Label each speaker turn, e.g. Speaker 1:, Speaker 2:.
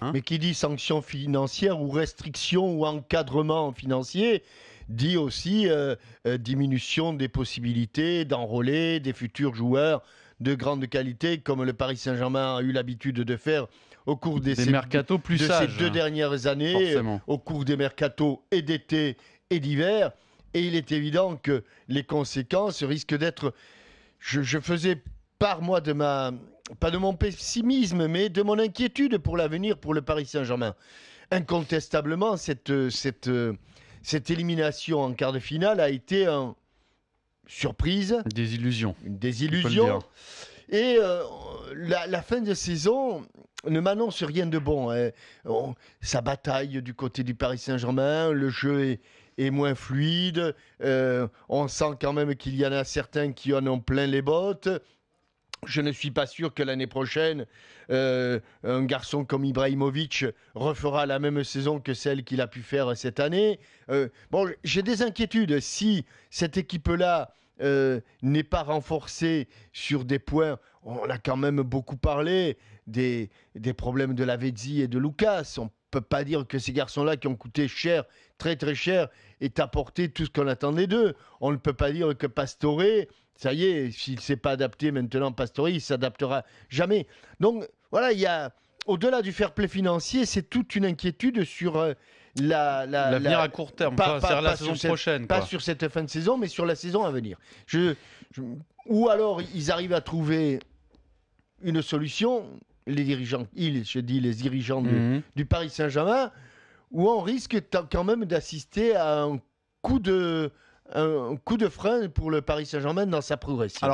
Speaker 1: Hein Mais qui dit sanctions financières ou restrictions ou encadrement financier dit aussi euh, euh, diminution des possibilités d'enrôler des futurs joueurs de grande qualité, comme le Paris Saint-Germain a eu l'habitude de faire au cours des, de ces deux hein, dernières années, au cours des mercatos et d'été et d'hiver. Et il est évident que les conséquences risquent d'être... Je, faisais par moi, de ma pas de mon pessimisme, mais de mon inquiétude pour l'avenir pour le Paris Saint-Germain. Incontestablement, cette, cette, élimination en quart de finale a été une surprise. Des désillusion. Une désillusion. Et euh, la, fin de saison ne m'annonce rien de bon. Hein. sa bataille du côté du Paris Saint-Germain, le jeu est, moins fluide. Euh, on sent quand même qu'il y en a certains qui en ont plein les bottes. Je ne suis pas sûr que l'année prochaine, euh, un garçon comme Ibrahimovic refera la même saison que celle qu'il a pu faire cette année. Euh, bon, j'ai des inquiétudes. Si cette équipe-là euh, n'est pas renforcée sur des points, on a quand même beaucoup parlé des, problèmes de Lavezzi et de Lucas. On ne peut pas dire que ces garçons-là qui ont coûté cher, très très cher, aient apporté tout ce qu'on attendait d'eux. On ne peut pas dire que Pastore ça y est, s'il ne s'est pas adapté maintenant, Pastore, il s'adaptera jamais. Donc voilà, il y a au-delà du fair play financier, c'est toute une inquiétude sur euh, la, la, l'avenir à court terme, pas, sur la saison prochaine, pas sur cette fin de saison, mais sur la saison à venir. Je, ou alors ils arrivent à trouver une solution, les dirigeants, ils, je dis les dirigeants mhm. du, Paris Saint-Germain, où on risque quand même d'assister à un coup de un coup de frein pour le Paris Saint-Germain dans sa progression.